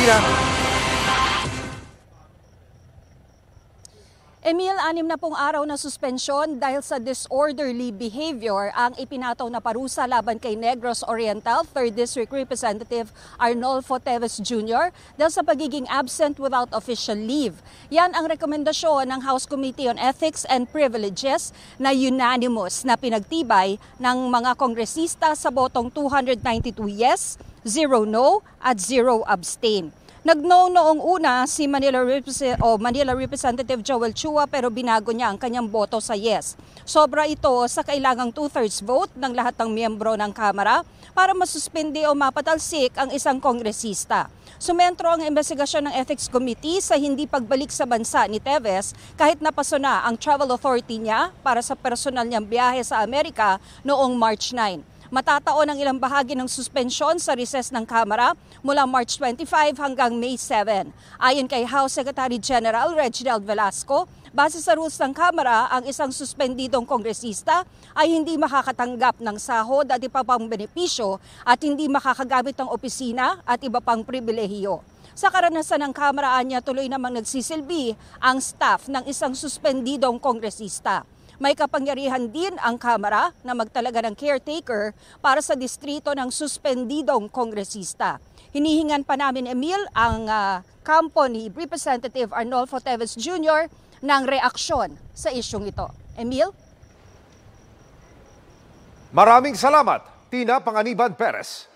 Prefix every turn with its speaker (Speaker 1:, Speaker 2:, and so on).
Speaker 1: Christina. Emil, anim na pong araw na suspensyon dahil sa disorderly behavior ang ipinataw na parusa laban kay Negros Oriental 3rd District Representative Arnolfo Teves Jr. dahil sa pagiging absent without official leave. Yan ang rekomendasyon ng House Committee on Ethics and Privileges na unanimous na pinagtibay ng mga kongresista sa botong 292 yes, 0 no at 0 abstain. Nag-no noong una si Manila, Rep- o Manila Representative Joel Chua pero binago niya ang kanyang boto sa yes. Sobra ito sa kailangang two-thirds vote ng lahat ng miyembro ng Kamara para masuspende o mapatalsik ang isang kongresista. Sumentro ang investigasyon ng Ethics Committee sa hindi pagbalik sa bansa ni Teves kahit napaso na ang travel authority niya para sa personal niyang biyahe sa Amerika noong March 9. Matataon ang ilang bahagi ng suspensyon sa recess ng Kamara mula March 25 hanggang May 7. Ayon kay House Secretary General Reginald Velasco, base sa rules ng Kamara, ang isang suspendidong kongresista ay hindi makakatanggap ng sahod at iba pang benepisyo at hindi makakagamit ng opisina at iba pang pribilehiyo. Sa karanasan ng Kamara, anya tuloy namang nagsisilbi ang staff ng isang suspendidong kongresista. May kapangyarihan din ang Kamara na magtalaga ng caretaker para sa distrito ng suspendidong kongresista. Hinihingan pa namin, Emil, ang uh, kampo ni Representative Arnolfo Teves Jr. ng reaksyon sa isyong ito. Emil? Maraming salamat, Tina Panganiban Perez.